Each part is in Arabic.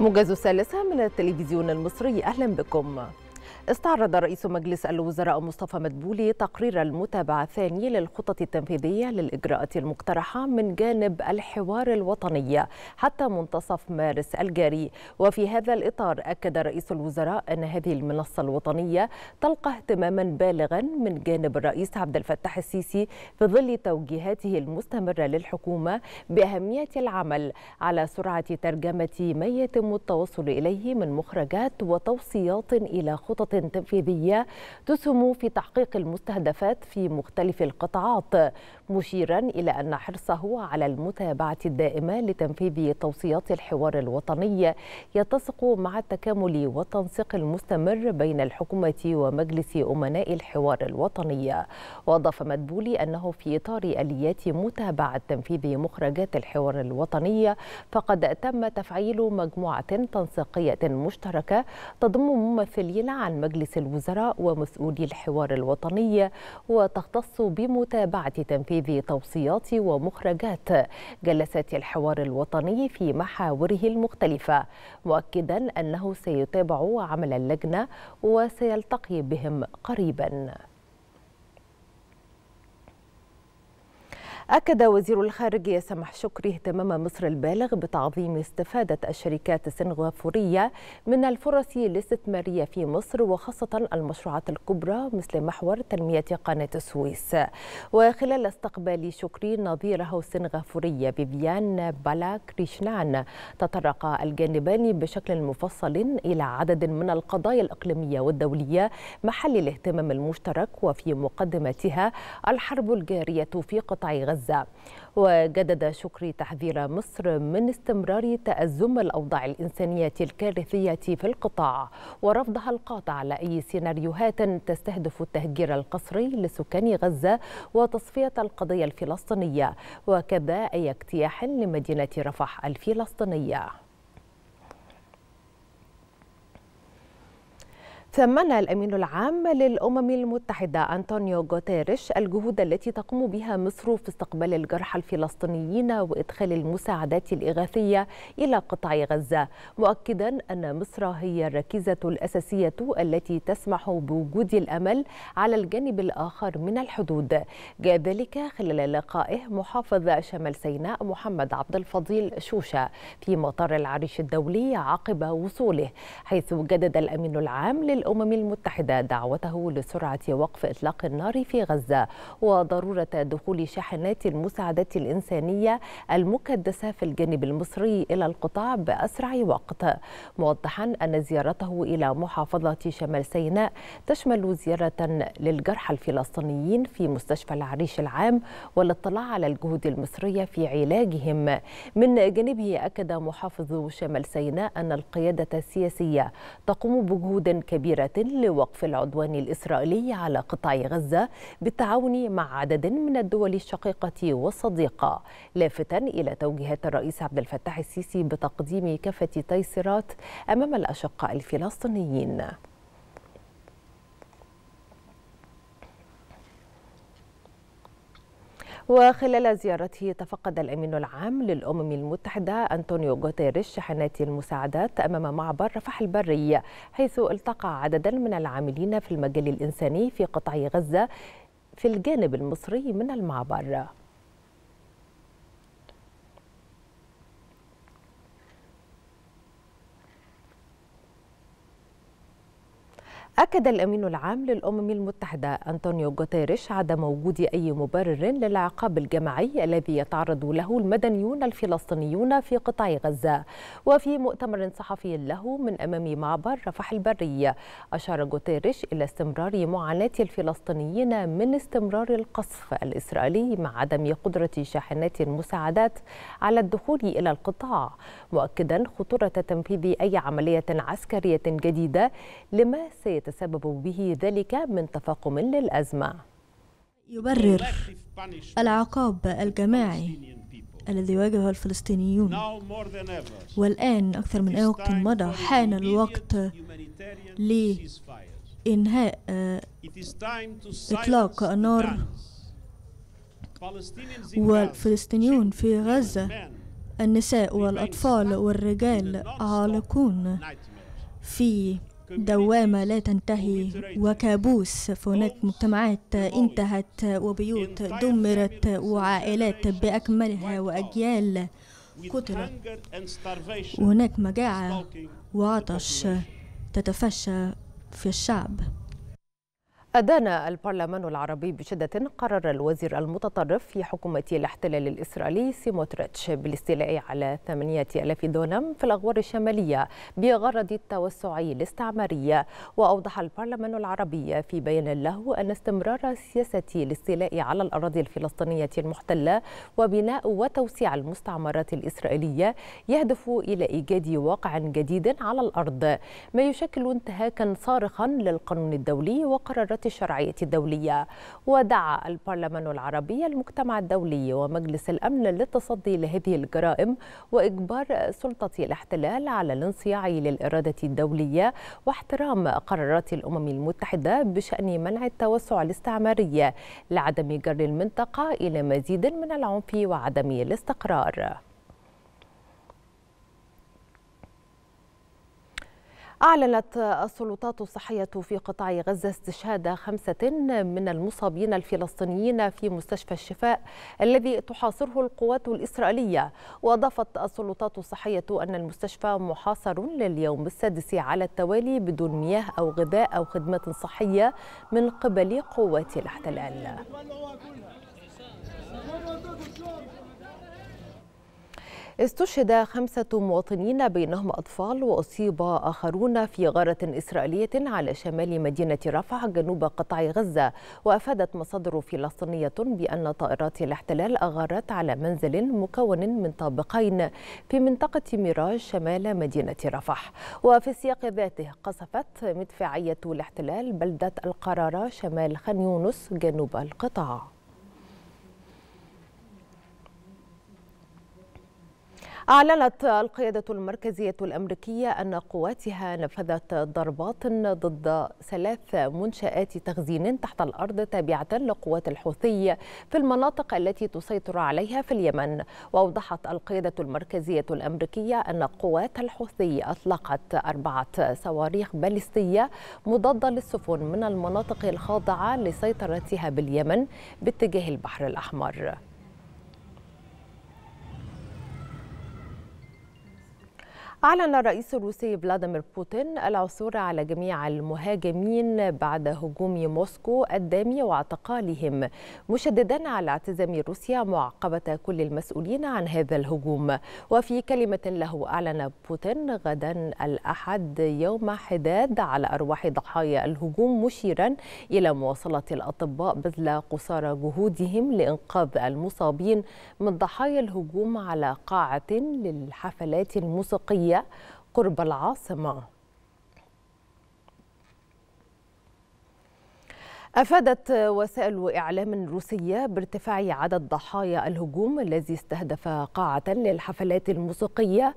موجز ثالثة من التلفزيون المصري أهلا بكم استعرض رئيس مجلس الوزراء مصطفى مدبولي تقرير المتابعة الثاني للخطط التنفيذية للإجراءات المقترحة من جانب الحوار الوطني حتى منتصف مارس الجاري وفي هذا الإطار أكد رئيس الوزراء أن هذه المنصة الوطنية تلقى اهتماما بالغا من جانب الرئيس عبد الفتاح السيسي في ظل توجيهاته المستمرة للحكومة بأهمية العمل على سرعة ترجمة ما يتم التوصل إليه من مخرجات وتوصيات إلى خطط تنفيذية تسهم في تحقيق المستهدفات في مختلف القطاعات مشيرا إلى أن حرصه على المتابعة الدائمة لتنفيذ توصيات الحوار الوطني يتسق مع التكامل والتنسيق المستمر بين الحكومة ومجلس أمناء الحوار الوطني وأضاف مدبولي أنه في إطار آليات متابعة تنفيذ مخرجات الحوار الوطني فقد تم تفعيل مجموعة تنسيقية مشتركة تضم ممثلين عن مجلس الوزراء ومسؤولي الحوار الوطني وتختص بمتابعة تنفيذ توصيات ومخرجات جلسات الحوار الوطني في محاوره المختلفة مؤكدا أنه سيتابع عمل اللجنة وسيلتقي بهم قريباً أكد وزير الخارجية سمح شكري اهتمام مصر البالغ بتعظيم استفادة الشركات السنغافورية من الفرص الاستثمارية في مصر وخاصة المشروعات الكبرى مثل محور تنمية قناة السويس وخلال استقبال شكري نظيره السنغافورية بيبيان بالا كريشنان تطرق الجانبان بشكل مفصل إلى عدد من القضايا الإقليمية والدولية محل الاهتمام المشترك وفي مقدمتها الحرب الجارية في قطاع غزة غزة وجدد شكري تحذير مصر من استمرار تأزم الأوضاع الإنسانية الكارثية في القطاع ورفضها القاطع على أي سيناريوهات تستهدف التهجير القسري لسكان غزة وتصفية القضية الفلسطينية وكذا أي اجتياح لمدينة رفح الفلسطينية ثمن الأمين العام للأمم المتحدة أنطونيو غوتيريش الجهود التي تقوم بها مصر في استقبال الجرحى الفلسطينيين وإدخال المساعدات الإغاثية إلى قطاع غزة مؤكدا أن مصر هي الركيزة الأساسية التي تسمح بوجود الأمل على الجانب الآخر من الحدود جاء ذلك خلال لقائه محافظ شمال سيناء محمد عبد الفضيل شوشة في مطار العريش الدولي عقب وصوله حيث جدد الأمين العام لل الأمم المتحدة دعوته لسرعة وقف إطلاق النار في غزة وضرورة دخول شاحنات المساعدات الإنسانية المكدسة في الجانب المصري إلى القطاع بأسرع وقت موضحا أن زيارته إلى محافظة شمال سيناء تشمل زيارة للجرحى الفلسطينيين في مستشفى العريش العام والاطلاع على الجهود المصرية في علاجهم من جانبه أكد محافظ شمال سيناء أن القيادة السياسية تقوم بجهود كبيرة كبيرة لوقف العدوان الإسرائيلي على قطاع غزة بالتعاون مع عدد من الدول الشقيقة والصديقة لافتا إلى توجيهات الرئيس عبد الفتاح السيسي بتقديم كافة تيسيرات أمام الأشقاء الفلسطينيين وخلال زيارته تفقد الأمين العام للأمم المتحدة أنطونيو غوتيريش شحنات المساعدات أمام معبر رفح البري حيث التقى عددا من العاملين في المجال الإنساني في قطاع غزة في الجانب المصري من المعبر أكد الأمين العام للأمم المتحدة أنطونيو غوتيريش عدم وجود أي مبرر للعقاب الجماعي الذي يتعرض له المدنيون الفلسطينيون في قطاع غزة وفي مؤتمر صحفي له من أمام معبر رفح البري أشار غوتيريش إلى استمرار معاناة الفلسطينيين من استمرار القصف الإسرائيلي مع عدم قدرة شاحنات المساعدات على الدخول إلى القطاع مؤكدا خطورة تنفيذ أي عملية عسكرية جديدة لما سيتم يتسبب به ذلك من تفاقم للأزمة يبرر العقاب الجماعي الذي يواجهه الفلسطينيون والآن أكثر من أي وقت مضى حان الوقت لإنهاء آه، إطلاق النار والفلسطينيون في غزة النساء والأطفال والرجال عالقون في دوامة لا تنتهي وكابوس فهناك مجتمعات انتهت وبيوت دمرت وعائلات بأكملها وأجيال قتلت وهناك مجاعة وعطش تتفشى في الشعب أدان البرلمان العربي بشدة قرار الوزير المتطرف في حكومة الاحتلال الإسرائيلي سيموتريتش بالاستيلاء على 8000 دونم في الأغوار الشمالية بغرض التوسع الاستعماري وأوضح البرلمان العربي في بيان له أن استمرار سياسة الاستيلاء على الأراضي الفلسطينية المحتلة وبناء وتوسيع المستعمرات الإسرائيلية يهدف إلى إيجاد واقع جديد على الأرض ما يشكل انتهاكا صارخا للقانون الدولي وقرارات الشرعية الدولية ودعا البرلمان العربي المجتمع الدولي ومجلس الأمن للتصدي لهذه الجرائم وإجبار سلطة الاحتلال على الانصياع للإرادة الدولية واحترام قرارات الأمم المتحدة بشأن منع التوسع الاستعماري لعدم جر المنطقة إلى مزيد من العنف وعدم الاستقرار أعلنت السلطات الصحية في قطاع غزة استشهاد خمسة من المصابين الفلسطينيين في مستشفى الشفاء الذي تحاصره القوات الإسرائيلية وأضافت السلطات الصحية أن المستشفى محاصر لليوم السادس على التوالي بدون مياه أو غذاء أو خدمات صحية من قبل قوات الاحتلال استشهد خمسة مواطنين بينهم أطفال وأصيب آخرون في غارة إسرائيلية على شمال مدينة رفح جنوب قطاع غزة وأفادت مصادر فلسطينية بأن طائرات الاحتلال أغارت على منزل مكون من طابقين في منطقة ميراج شمال مدينة رفح وفي السياق ذاته قصفت مدفعية الاحتلال بلدة القرارة شمال خان يونس جنوب القطاع أعلنت القيادة المركزية الأمريكية أن قواتها نفذت ضربات ضد ثلاث منشآت تخزين تحت الأرض تابعة لقوات الحوثي في المناطق التي تسيطر عليها في اليمن وأوضحت القيادة المركزية الأمريكية أن قوات الحوثي أطلقت أربعة صواريخ باليستية مضادة للسفن من المناطق الخاضعة لسيطرتها باليمن باتجاه البحر الأحمر أعلن الرئيس الروسي فلاديمير بوتين العثور على جميع المهاجمين بعد هجوم موسكو الدامي واعتقالهم مشددا على اعتزام روسيا معاقبة كل المسؤولين عن هذا الهجوم وفي كلمة له أعلن بوتين غدا الأحد يوم حداد على أرواح ضحايا الهجوم مشيرا إلى مواصلة الأطباء بذل قصارى جهودهم لإنقاذ المصابين من ضحايا الهجوم على قاعة للحفلات الموسيقية الشرقيه قرب العاصمة أفادت وسائل إعلام روسية بارتفاع عدد ضحايا الهجوم الذي استهدف قاعة للحفلات الموسيقية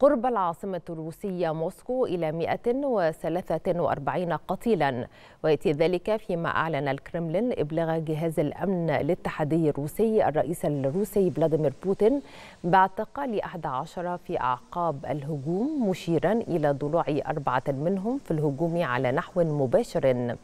قرب العاصمة الروسية موسكو إلى 143 قتيلا ويأتي ذلك فيما أعلن الكرملين إبلاغ جهاز الأمن الاتحادي الروسي الرئيس الروسي فلاديمير بوتين باعتقال 11 في أعقاب الهجوم مشيرا إلى ضلوع أربعة منهم في الهجوم على نحو مباشر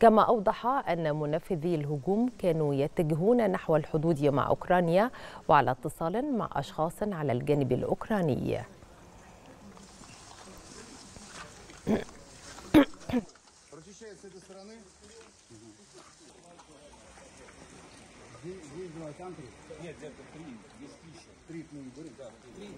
كما أوضح أن منفذي الهجوم كانوا يتجهون نحو الحدود مع أوكرانيا وعلى اتصال مع أشخاص على الجانب الأوكراني Прочищает с этой стороны. Здесь два, там три. Нет, где-то три, здесь тысяча. Три, ну, говорю, да. Три.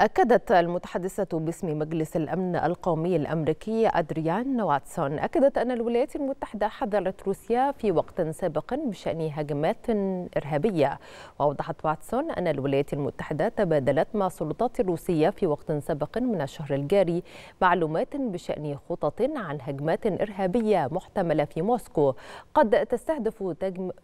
أكدت المتحدثة باسم مجلس الأمن القومي الأمريكي أدريان واتسون أكدت أن الولايات المتحدة حذرت روسيا في وقت سابق بشأن هجمات إرهابية وأوضحت واتسون أن الولايات المتحدة تبادلت مع السلطات الروسية في وقت سابق من الشهر الجاري معلومات بشأن خطط عن هجمات إرهابية محتملة في موسكو قد تستهدف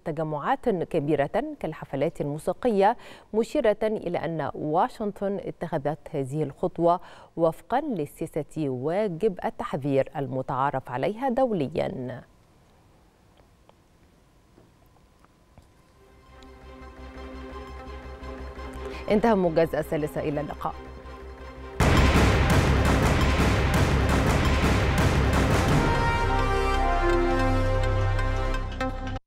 تجمعات كبيرة كالحفلات الموسيقية مشيرة إلى أن واشنطن اتخذت اتخذت هذه الخطوة وفقا لسياسة واجب التحذير المتعارف عليها دولياً انتهى موجز الثالثة إلى اللقاء